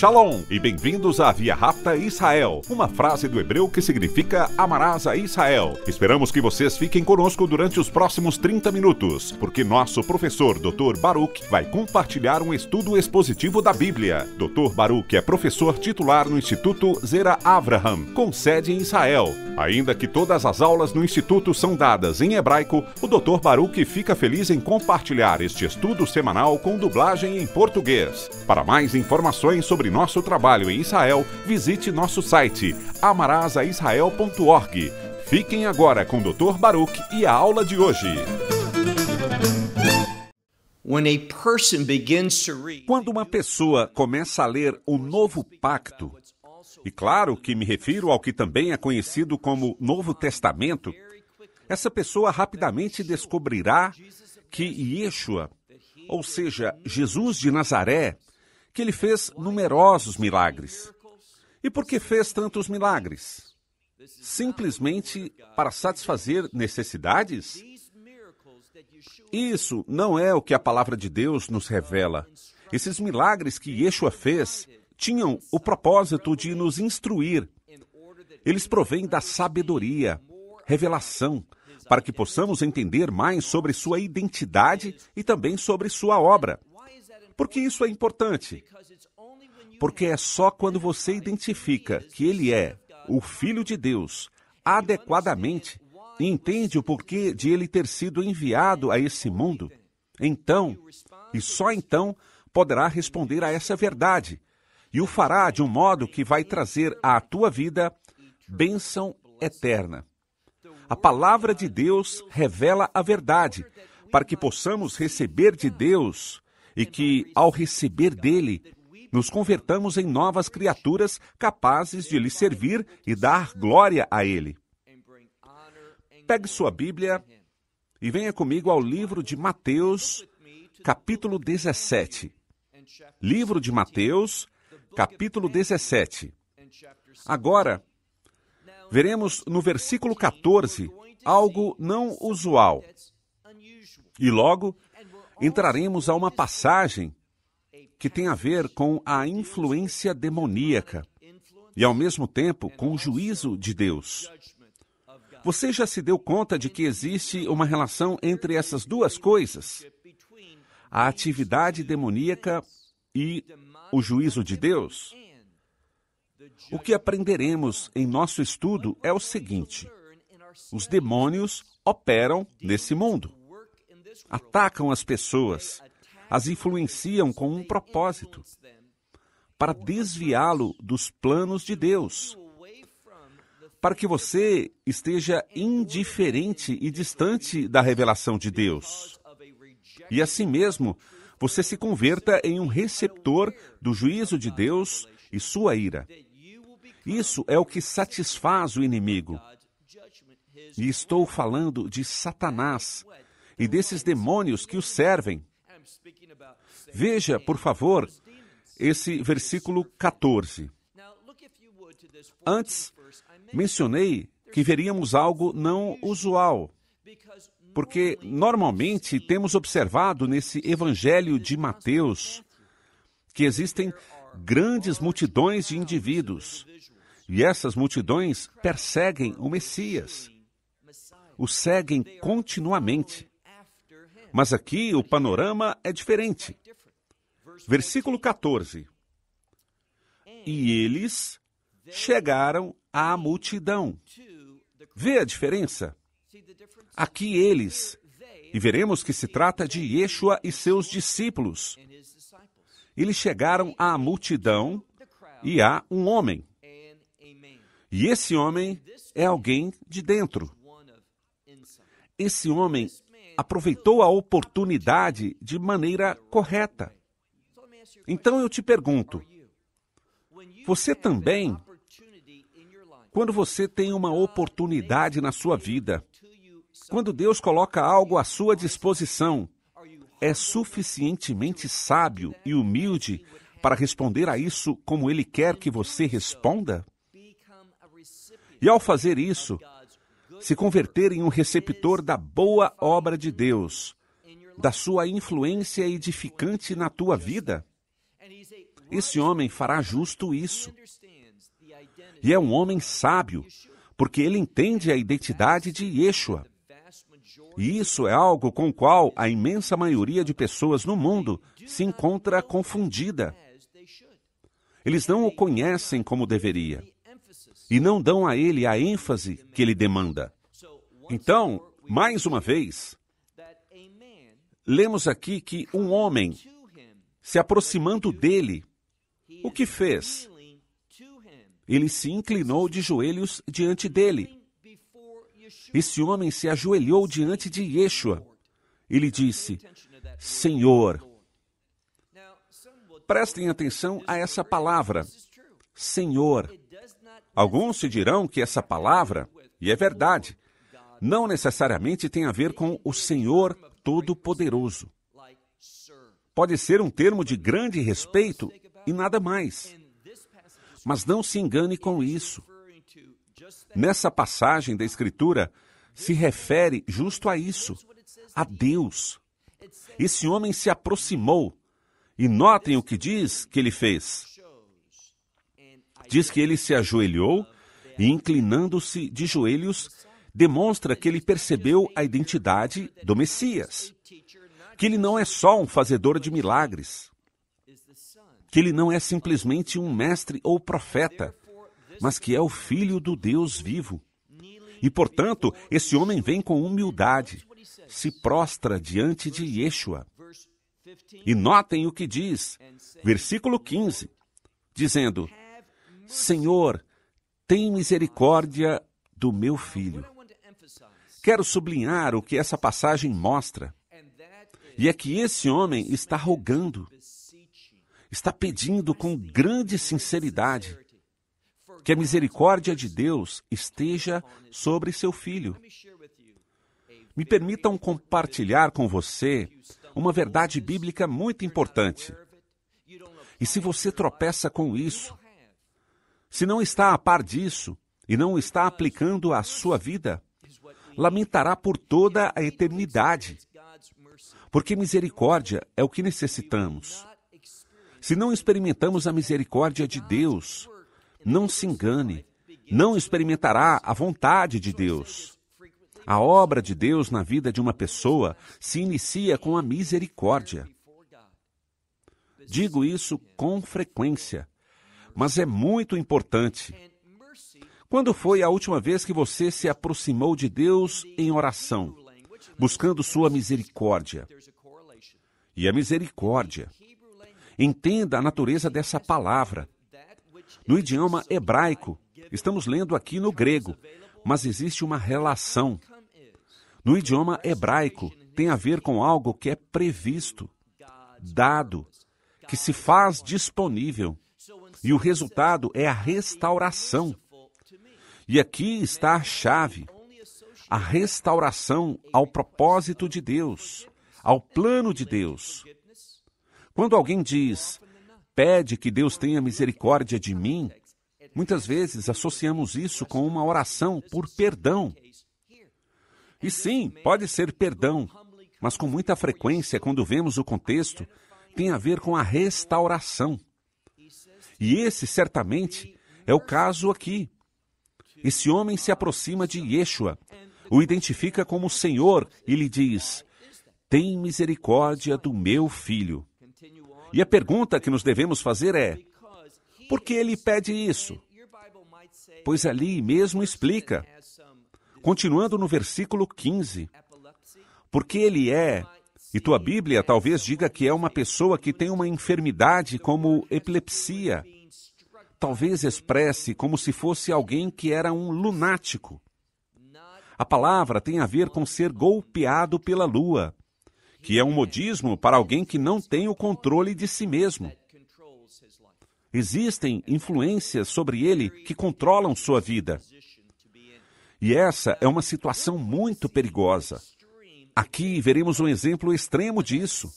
Shalom e bem-vindos à Via Rapta Israel, uma frase do hebreu que significa amarás a Israel. Esperamos que vocês fiquem conosco durante os próximos 30 minutos, porque nosso professor Dr. Baruch vai compartilhar um estudo expositivo da Bíblia. Dr. Baruch é professor titular no Instituto Zera Avraham, com sede em Israel. Ainda que todas as aulas no instituto são dadas em hebraico, o Dr. Baruch fica feliz em compartilhar este estudo semanal com dublagem em português. Para mais informações sobre nosso trabalho em Israel, visite nosso site amarazaisrael.org. Fiquem agora com o Dr. Baruch e a aula de hoje. Quando uma pessoa começa a ler o Novo Pacto, e claro que me refiro ao que também é conhecido como Novo Testamento, essa pessoa rapidamente descobrirá que Yeshua, ou seja, Jesus de Nazaré, que ele fez numerosos milagres. E por que fez tantos milagres? Simplesmente para satisfazer necessidades? Isso não é o que a palavra de Deus nos revela. Esses milagres que Yeshua fez tinham o propósito de nos instruir. Eles provêm da sabedoria, revelação, para que possamos entender mais sobre sua identidade e também sobre sua obra. Porque isso é importante. Porque é só quando você identifica que ele é o Filho de Deus adequadamente e entende o porquê de ele ter sido enviado a esse mundo, então, e só então, poderá responder a essa verdade e o fará de um modo que vai trazer à tua vida bênção eterna. A palavra de Deus revela a verdade para que possamos receber de Deus e que, ao receber dele, nos convertamos em novas criaturas capazes de lhe servir e dar glória a ele. Pegue sua Bíblia e venha comigo ao livro de Mateus, capítulo 17. Livro de Mateus, capítulo 17. Agora, veremos no versículo 14 algo não usual. E logo entraremos a uma passagem que tem a ver com a influência demoníaca e, ao mesmo tempo, com o juízo de Deus. Você já se deu conta de que existe uma relação entre essas duas coisas? A atividade demoníaca e o juízo de Deus? O que aprenderemos em nosso estudo é o seguinte: os demônios operam nesse mundo atacam as pessoas, as influenciam com um propósito para desviá-lo dos planos de Deus, para que você esteja indiferente e distante da revelação de Deus. E assim mesmo, você se converta em um receptor do juízo de Deus e sua ira. Isso é o que satisfaz o inimigo. E estou falando de Satanás, e desses demônios que o servem. Veja, por favor, esse versículo 14. Antes, mencionei que veríamos algo não usual, porque normalmente temos observado nesse evangelho de Mateus que existem grandes multidões de indivíduos, e essas multidões perseguem o Messias, o seguem continuamente. Mas aqui o panorama é diferente. Versículo 14. E eles chegaram à multidão. Vê a diferença? Aqui eles. E veremos que se trata de Yeshua e seus discípulos. Eles chegaram à multidão e há um homem. E esse homem é alguém de dentro. Esse homem aproveitou a oportunidade de maneira correta. Então eu te pergunto: você também, quando você tem uma oportunidade na sua vida, quando Deus coloca algo à sua disposição, é suficientemente sábio e humilde para responder a isso como Ele quer que você responda? E ao fazer isso, se converter em um receptor da boa obra de Deus, da sua influência edificante na tua vida? Esse homem fará justo isso. E é um homem sábio, porque ele entende a identidade de Yeshua. E isso é algo com o qual a imensa maioria de pessoas no mundo se encontra confundida. Eles não o conhecem como deveria e não dão a ele a ênfase que ele demanda. Então, mais uma vez, lemos aqui que um homem, se aproximando dele, o que fez? Ele se inclinou de joelhos diante dele. Esse homem se ajoelhou diante de Yeshua. Ele disse: Senhor. Prestem atenção a essa palavra, Senhor. Alguns se dirão que essa palavra, e é verdade, não necessariamente tem a ver com o Senhor Todo-Poderoso. Pode ser um termo de grande respeito e nada mais. Mas não se engane com isso. Nessa passagem da Escritura, se refere justo a isso, a Deus. Esse homem se aproximou, e notem o que diz que ele fez. Diz que ele se ajoelhou e, inclinando-se de joelhos, demonstra que ele percebeu a identidade do Messias, que ele não é só um fazedor de milagres, que ele não é simplesmente um mestre ou profeta, mas que é o filho do Deus vivo. E, portanto, esse homem vem com humildade, se prostra diante de Yeshua. E notem o que diz, versículo 15, dizendo: Senhor, tem misericórdia do meu filho. Quero sublinhar o que essa passagem mostra. E é que esse homem está rogando, está pedindo com grande sinceridade que a misericórdia de Deus esteja sobre seu filho. Me permitam compartilhar com você uma verdade bíblica muito importante. E se você tropeça com isso, se não está a par disso e não está aplicando à sua vida, lamentará por toda a eternidade. Porque misericórdia é o que necessitamos. Se não experimentamos a misericórdia de Deus, não se engane, não experimentará a vontade de Deus. A obra de Deus na vida de uma pessoa se inicia com a misericórdia. Digo isso com frequência, mas é muito importante. Quando foi a última vez que você se aproximou de Deus em oração, buscando sua misericórdia? E a misericórdia. Entenda a natureza dessa palavra. No idioma hebraico, estamos lendo aqui no grego, mas existe uma relação. No idioma hebraico, tem a ver com algo que é previsto, dado, que se faz disponível e o resultado é a restauração. E aqui está a chave: a restauração ao propósito de Deus, ao plano de Deus. Quando alguém diz, pede que Deus tenha misericórdia de mim, muitas vezes associamos isso com uma oração por perdão. E sim, pode ser perdão, mas com muita frequência, quando vemos o contexto, tem a ver com a restauração. E esse, certamente, é o caso aqui. Esse homem se aproxima de Yeshua, o identifica como Senhor e lhe diz: Tem misericórdia do meu filho. E a pergunta que nos devemos fazer é: por que ele pede isso? Pois ali mesmo explica. Continuando no versículo 15: Porque ele é e tua Bíblia talvez diga que é uma pessoa que tem uma enfermidade como epilepsia. Talvez expresse como se fosse alguém que era um lunático. A palavra tem a ver com ser golpeado pela lua, que é um modismo para alguém que não tem o controle de si mesmo. Existem influências sobre ele que controlam sua vida. E essa é uma situação muito perigosa. Aqui veremos um exemplo extremo disso.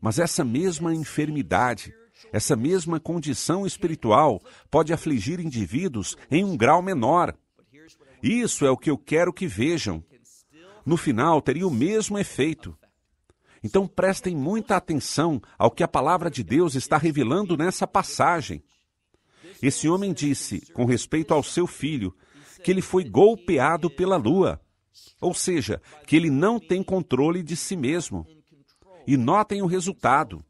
Mas essa mesma enfermidade, essa mesma condição espiritual pode afligir indivíduos em um grau menor. Isso é o que eu quero que vejam. No final, teria o mesmo efeito. Então prestem muita atenção ao que a palavra de Deus está revelando nessa passagem. Esse homem disse, com respeito ao seu filho, que ele foi golpeado pela lua. Ou seja, que ele não tem controle de si mesmo. E notem o resultado.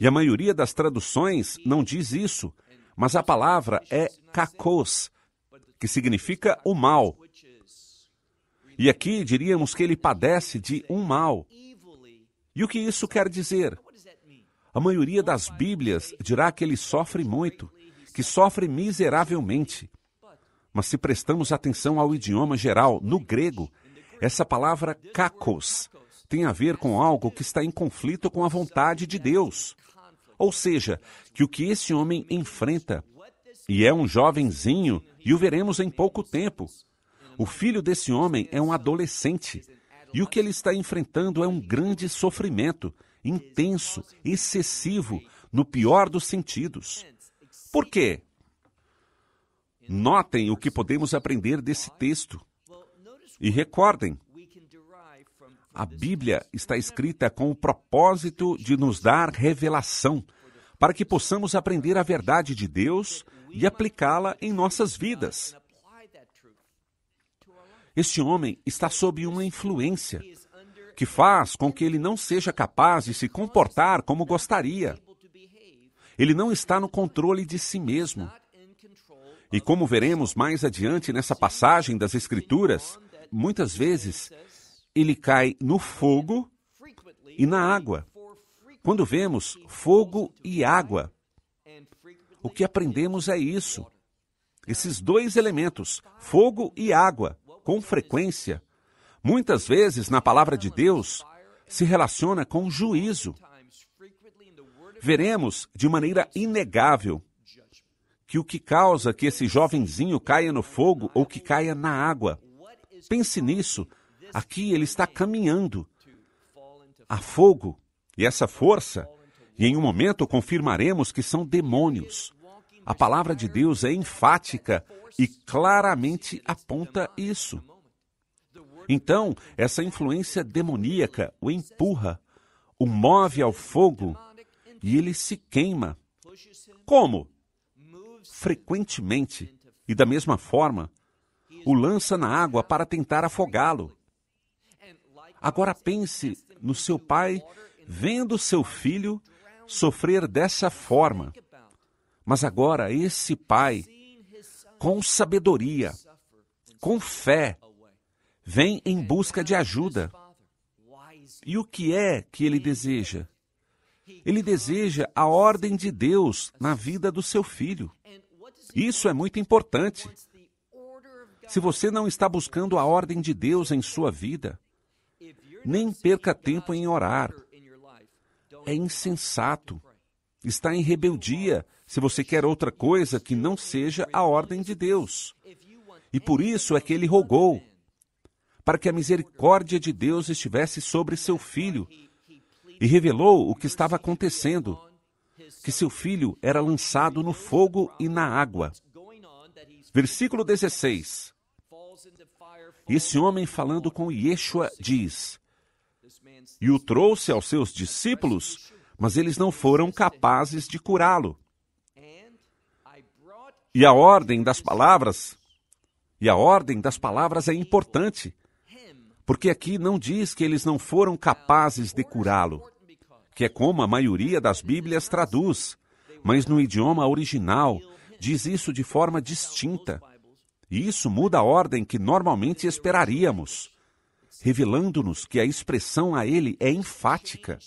E a maioria das traduções não diz isso, mas a palavra é kakos, que significa o mal. E aqui diríamos que ele padece de um mal. E o que isso quer dizer? A maioria das Bíblias dirá que ele sofre muito, que sofre miseravelmente, mas se prestamos atenção ao idioma geral, no grego, essa palavra kakos tem a ver com algo que está em conflito com a vontade de Deus. Ou seja, que o que esse homem enfrenta, e é um jovenzinho, e o veremos em pouco tempo. O filho desse homem é um adolescente, e o que ele está enfrentando é um grande sofrimento, intenso, excessivo, no pior dos sentidos. Por quê? Notem o que podemos aprender desse texto. E recordem, a Bíblia está escrita com o propósito de nos dar revelação, para que possamos aprender a verdade de Deus e aplicá-la em nossas vidas. Este homem está sob uma influência que faz com que ele não seja capaz de se comportar como gostaria. Ele não está no controle de si mesmo e como veremos mais adiante nessa passagem das Escrituras, muitas vezes ele cai no fogo e na água. Quando vemos fogo e água, o que aprendemos é isso. Esses dois elementos, fogo e água, com frequência, muitas vezes na palavra de Deus, se relaciona com juízo. Veremos de maneira inegável que o que causa que esse jovenzinho caia no fogo ou que caia na água. Pense nisso. Aqui ele está caminhando a fogo e essa força, e em um momento confirmaremos que são demônios. A palavra de Deus é enfática e claramente aponta isso. Então, essa influência demoníaca o empurra, o move ao fogo e ele se queima. Como? frequentemente e, da mesma forma, o lança na água para tentar afogá-lo. Agora pense no seu pai vendo seu filho sofrer dessa forma. Mas agora esse pai, com sabedoria, com fé, vem em busca de ajuda. E o que é que ele deseja? Ele deseja a ordem de Deus na vida do seu filho. Isso é muito importante. Se você não está buscando a ordem de Deus em sua vida, nem perca tempo em orar. É insensato. Está em rebeldia se você quer outra coisa que não seja a ordem de Deus. E por isso é que ele rogou para que a misericórdia de Deus estivesse sobre seu filho e revelou o que estava acontecendo que seu filho era lançado no fogo e na água. Versículo 16. Esse homem, falando com Yeshua, diz: E o trouxe aos seus discípulos, mas eles não foram capazes de curá-lo. E a ordem das palavras, e a ordem das palavras é importante, porque aqui não diz que eles não foram capazes de curá-lo que é como a maioria das Bíblias traduz, mas no idioma original diz isso de forma distinta. E isso muda a ordem que normalmente esperaríamos, revelando-nos que a expressão a ele é enfática.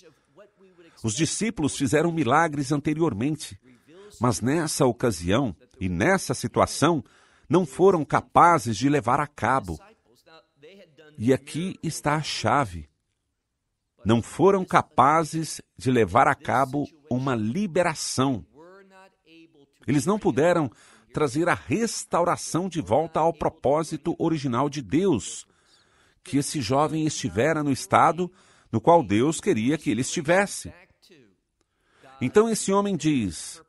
Os discípulos fizeram milagres anteriormente, mas nessa ocasião e nessa situação não foram capazes de levar a cabo. E aqui está a chave não foram capazes de levar a cabo uma liberação. Eles não puderam trazer a restauração de volta ao propósito original de Deus, que esse jovem estivera no estado no qual Deus queria que ele estivesse. Então esse homem diz: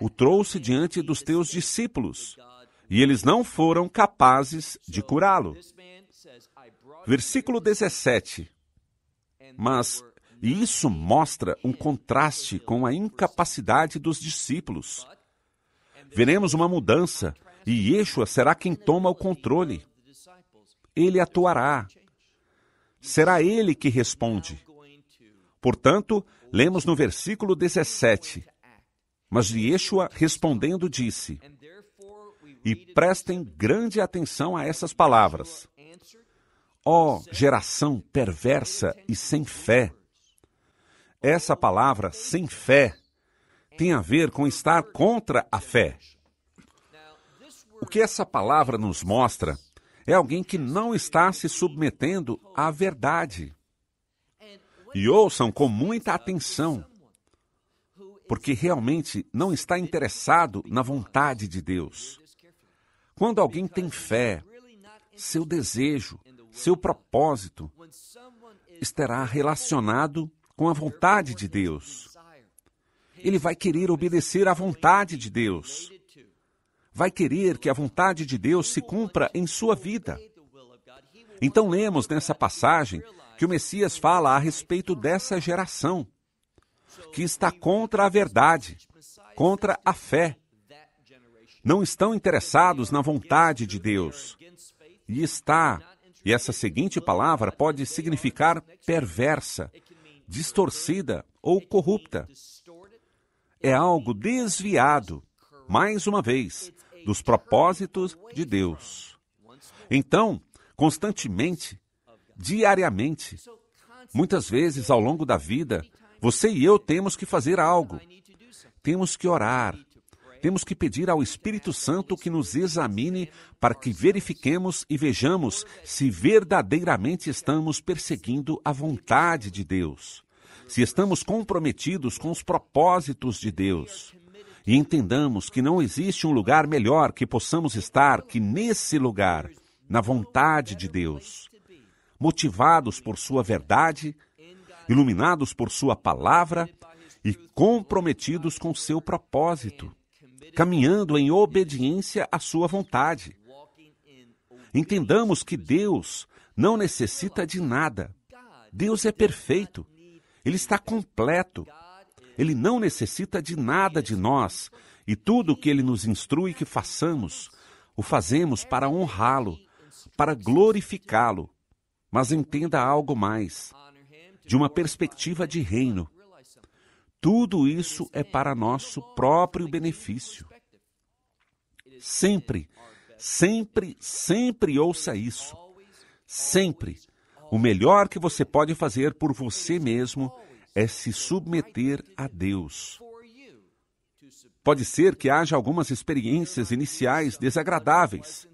O trouxe diante dos teus discípulos, e eles não foram capazes de curá-lo. Versículo 17 mas isso mostra um contraste com a incapacidade dos discípulos. Veremos uma mudança e Yeshua será quem toma o controle. Ele atuará. Será ele que responde. Portanto, lemos no versículo 17: Mas Yeshua respondendo disse: E prestem grande atenção a essas palavras. Ó oh, geração perversa e sem fé! Essa palavra sem fé tem a ver com estar contra a fé. O que essa palavra nos mostra é alguém que não está se submetendo à verdade. E ouçam com muita atenção, porque realmente não está interessado na vontade de Deus. Quando alguém tem fé, seu desejo, seu propósito estará relacionado com a vontade de Deus. Ele vai querer obedecer à vontade de Deus. Vai querer que a vontade de Deus se cumpra em sua vida. Então, lemos nessa passagem que o Messias fala a respeito dessa geração que está contra a verdade, contra a fé. Não estão interessados na vontade de Deus e está e essa seguinte palavra pode significar perversa, distorcida ou corrupta. É algo desviado, mais uma vez, dos propósitos de Deus. Então, constantemente, diariamente, muitas vezes ao longo da vida, você e eu temos que fazer algo. Temos que orar, temos que pedir ao Espírito Santo que nos examine para que verifiquemos e vejamos se verdadeiramente estamos perseguindo a vontade de Deus, se estamos comprometidos com os propósitos de Deus. E entendamos que não existe um lugar melhor que possamos estar que nesse lugar, na vontade de Deus. Motivados por Sua verdade, iluminados por Sua palavra e comprometidos com seu propósito caminhando em obediência à Sua vontade. Entendamos que Deus não necessita de nada. Deus é perfeito. Ele está completo. Ele não necessita de nada de nós, e tudo o que ele nos instrui que façamos, o fazemos para honrá-lo, para glorificá-lo. Mas entenda algo mais. De uma perspectiva de reino, tudo isso é para nosso próprio benefício. Sempre, sempre, sempre ouça isso. Sempre. O melhor que você pode fazer por você mesmo é se submeter a Deus. Pode ser que haja algumas experiências iniciais desagradáveis,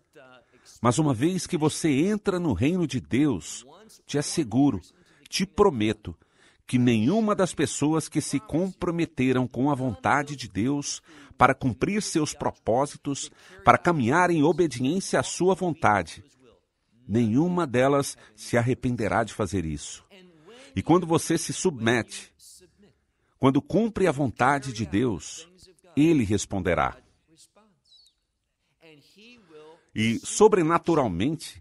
mas uma vez que você entra no reino de Deus, te asseguro, te prometo, que nenhuma das pessoas que se comprometeram com a vontade de Deus para cumprir seus propósitos, para caminhar em obediência à sua vontade, nenhuma delas se arrependerá de fazer isso. E quando você se submete, quando cumpre a vontade de Deus, ele responderá. E, sobrenaturalmente,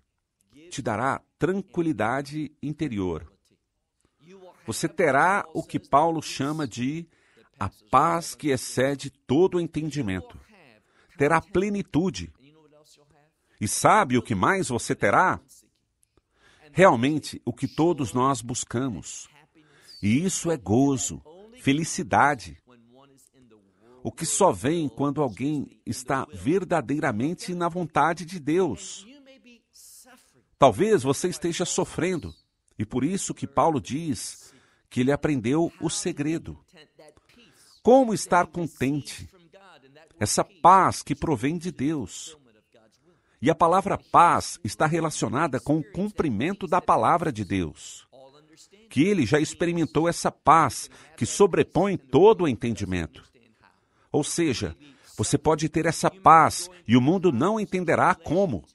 te dará tranquilidade interior você terá o que Paulo chama de a paz que excede todo o entendimento. Terá plenitude. E sabe o que mais você terá? Realmente o que todos nós buscamos. E isso é gozo, felicidade. O que só vem quando alguém está verdadeiramente na vontade de Deus. Talvez você esteja sofrendo, e por isso que Paulo diz: que ele aprendeu o segredo. Como estar contente? Essa paz que provém de Deus. E a palavra paz está relacionada com o cumprimento da palavra de Deus. Que ele já experimentou essa paz que sobrepõe todo o entendimento. Ou seja, você pode ter essa paz e o mundo não entenderá como.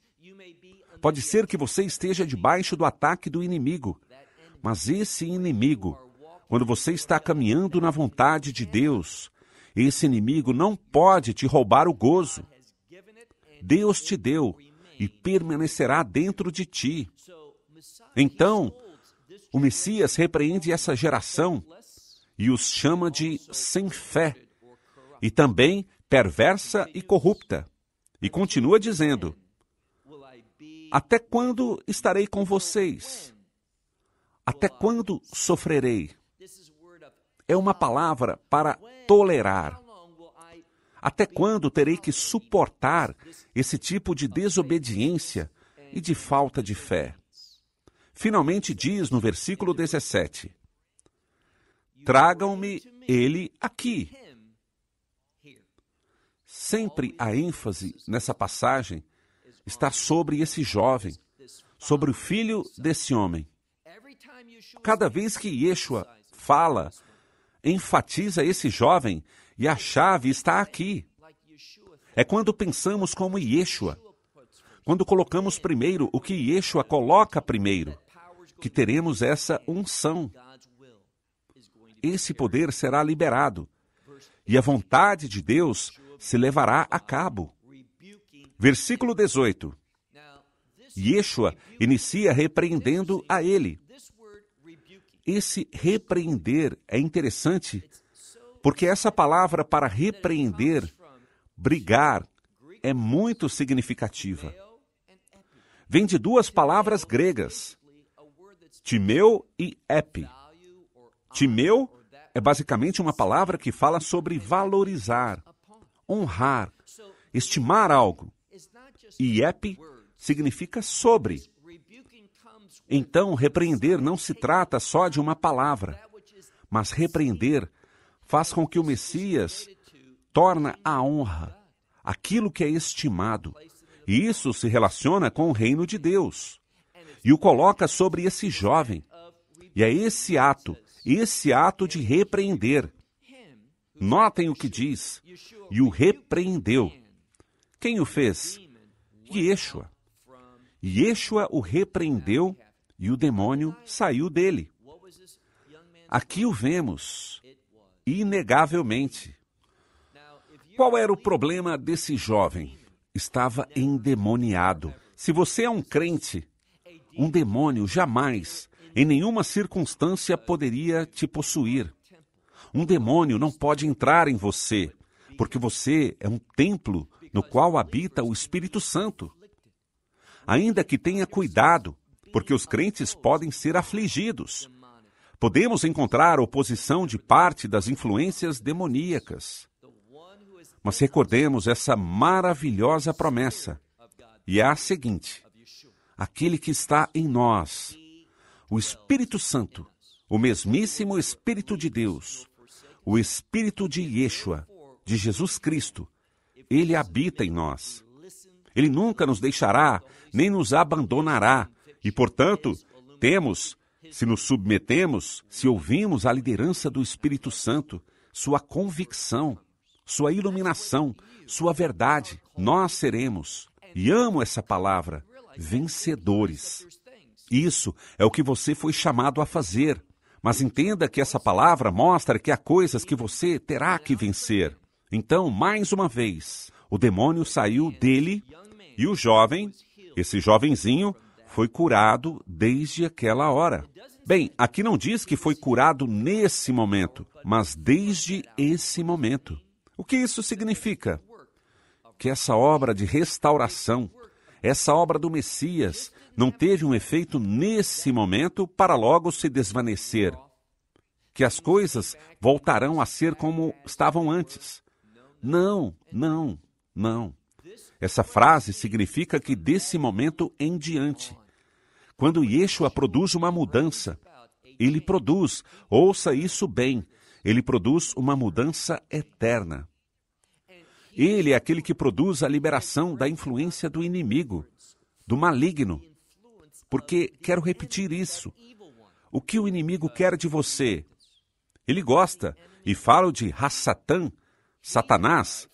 Pode ser que você esteja debaixo do ataque do inimigo, mas esse inimigo quando você está caminhando na vontade de Deus, esse inimigo não pode te roubar o gozo. Deus te deu e permanecerá dentro de ti. Então, o Messias repreende essa geração e os chama de sem fé e também perversa e corrupta. E continua dizendo: Até quando estarei com vocês? Até quando sofrerei? é uma palavra para tolerar. Até quando terei que suportar esse tipo de desobediência e de falta de fé? Finalmente diz no versículo 17: Tragam-me ele aqui. Sempre a ênfase nessa passagem está sobre esse jovem, sobre o filho desse homem. Cada vez que Yeshua fala enfatiza esse jovem e a chave está aqui. É quando pensamos como Yeshua, quando colocamos primeiro o que Yeshua coloca primeiro, que teremos essa unção. Esse poder será liberado e a vontade de Deus se levará a cabo. Versículo 18. Yeshua inicia repreendendo a ele. Esse repreender é interessante, porque essa palavra para repreender, brigar, é muito significativa. Vem de duas palavras gregas, Timeu e Epi. Timeu é basicamente uma palavra que fala sobre valorizar, honrar, estimar algo. E Epi significa sobre. Então, repreender não se trata só de uma palavra, mas repreender faz com que o Messias torna a honra, aquilo que é estimado. E isso se relaciona com o reino de Deus e o coloca sobre esse jovem. E é esse ato, esse ato de repreender. Notem o que diz: e o repreendeu. Quem o fez? Yeshua. Yeshua o repreendeu e o demônio saiu dele. Aqui o vemos, inegavelmente. Qual era o problema desse jovem? Estava endemoniado. Se você é um crente, um demônio jamais, em nenhuma circunstância, poderia te possuir. Um demônio não pode entrar em você, porque você é um templo no qual habita o Espírito Santo. Ainda que tenha cuidado, porque os crentes podem ser afligidos. Podemos encontrar oposição de parte das influências demoníacas. Mas recordemos essa maravilhosa promessa, e é a seguinte: aquele que está em nós, o Espírito Santo, o mesmíssimo Espírito de Deus, o Espírito de Yeshua, de Jesus Cristo, ele habita em nós. Ele nunca nos deixará nem nos abandonará e, portanto, temos, se nos submetemos, se ouvimos a liderança do Espírito Santo, sua convicção, sua iluminação, sua verdade, nós seremos, e amo essa palavra, vencedores. Isso é o que você foi chamado a fazer. Mas entenda que essa palavra mostra que há coisas que você terá que vencer. Então, mais uma vez, o demônio saiu dele e o jovem, esse jovenzinho, foi curado desde aquela hora. Bem, aqui não diz que foi curado nesse momento, mas desde esse momento. O que isso significa? Que essa obra de restauração, essa obra do Messias, não teve um efeito nesse momento para logo se desvanecer. Que as coisas voltarão a ser como estavam antes. Não, não, não. Essa frase significa que desse momento em diante, quando Yeshua produz uma mudança, ele produz, ouça isso bem, ele produz uma mudança eterna. Ele é aquele que produz a liberação da influência do inimigo, do maligno. Porque quero repetir isso. O que o inimigo quer de você? Ele gosta, e falo de Hassatan, Satanás.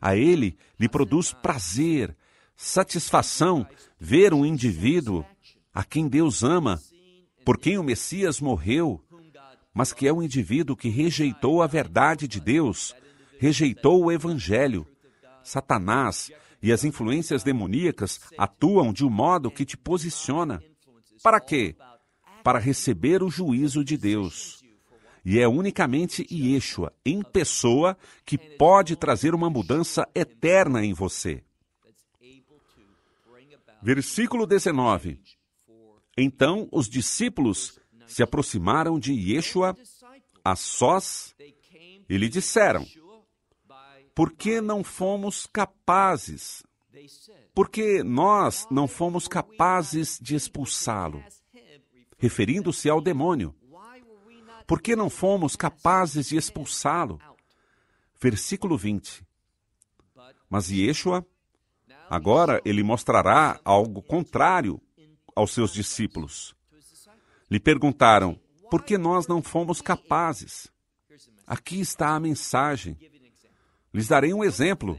A ele lhe produz prazer, satisfação ver um indivíduo a quem Deus ama, por quem o Messias morreu, mas que é um indivíduo que rejeitou a verdade de Deus, rejeitou o Evangelho. Satanás e as influências demoníacas atuam de um modo que te posiciona. Para quê? Para receber o juízo de Deus. E é unicamente Yeshua, em pessoa, que pode trazer uma mudança eterna em você. Versículo 19: então os discípulos se aproximaram de Yeshua a sós e lhe disseram: Por que não fomos capazes? Porque nós não fomos capazes de expulsá-lo, referindo-se ao demônio. Por que não fomos capazes de expulsá-lo? Versículo 20. Mas Yeshua, agora ele mostrará algo contrário aos seus discípulos. Lhe perguntaram: por que nós não fomos capazes? Aqui está a mensagem. Lhes darei um exemplo.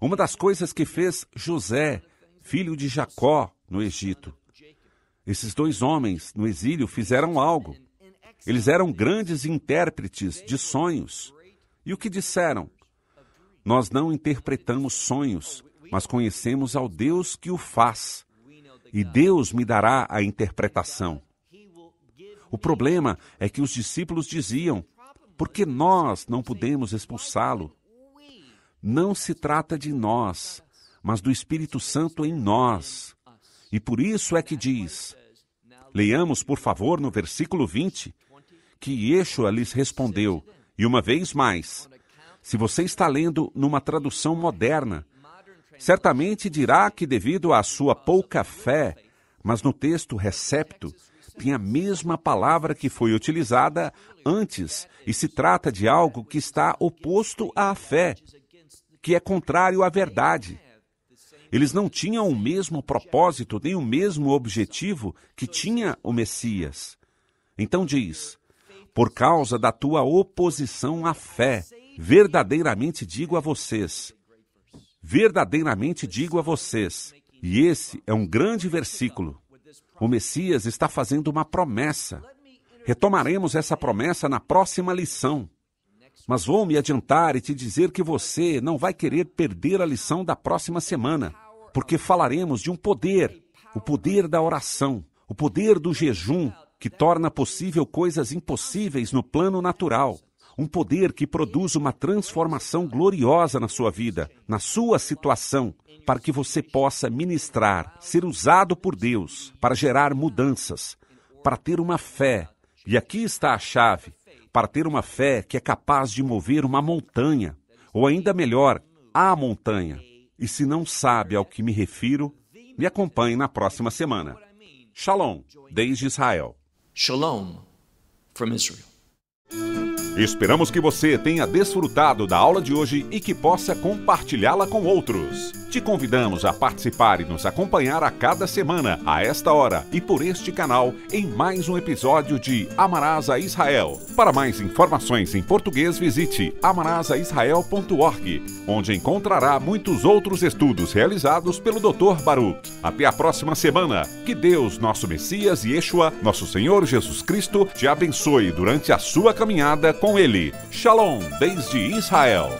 Uma das coisas que fez José, filho de Jacó, no Egito. Esses dois homens no exílio fizeram algo. Eles eram grandes intérpretes de sonhos. E o que disseram? Nós não interpretamos sonhos, mas conhecemos ao Deus que o faz e Deus me dará a interpretação. O problema é que os discípulos diziam: por que nós não podemos expulsá-lo? Não se trata de nós, mas do Espírito Santo em nós. E por isso é que diz: Leiamos, por favor, no versículo 20, que Yeshua lhes respondeu, e uma vez mais, se você está lendo numa tradução moderna, Certamente dirá que, devido à sua pouca fé, mas no texto recepto tem a mesma palavra que foi utilizada antes e se trata de algo que está oposto à fé, que é contrário à verdade. Eles não tinham o mesmo propósito nem o mesmo objetivo que tinha o Messias. Então diz: por causa da tua oposição à fé, verdadeiramente digo a vocês, Verdadeiramente digo a vocês, e esse é um grande versículo, o Messias está fazendo uma promessa. Retomaremos essa promessa na próxima lição. Mas vou me adiantar e te dizer que você não vai querer perder a lição da próxima semana, porque falaremos de um poder, o poder da oração, o poder do jejum, que torna possível coisas impossíveis no plano natural um poder que produz uma transformação gloriosa na sua vida, na sua situação, para que você possa ministrar, ser usado por Deus para gerar mudanças, para ter uma fé. E aqui está a chave: para ter uma fé que é capaz de mover uma montanha, ou ainda melhor, a montanha. E se não sabe ao que me refiro, me acompanhe na próxima semana. Shalom, desde Israel. Shalom, from Israel. Esperamos que você tenha desfrutado da aula de hoje e que possa compartilhá-la com outros. Te convidamos a participar e nos acompanhar a cada semana, a esta hora e por este canal, em mais um episódio de Amarasa Israel. Para mais informações em português, visite amarasaisrael.org, onde encontrará muitos outros estudos realizados pelo Dr. Baruch. Até a próxima semana. Que Deus, nosso Messias e Yeshua, nosso Senhor Jesus Cristo, te abençoe durante a sua caminhada com com ele. Shalom, desde Israel.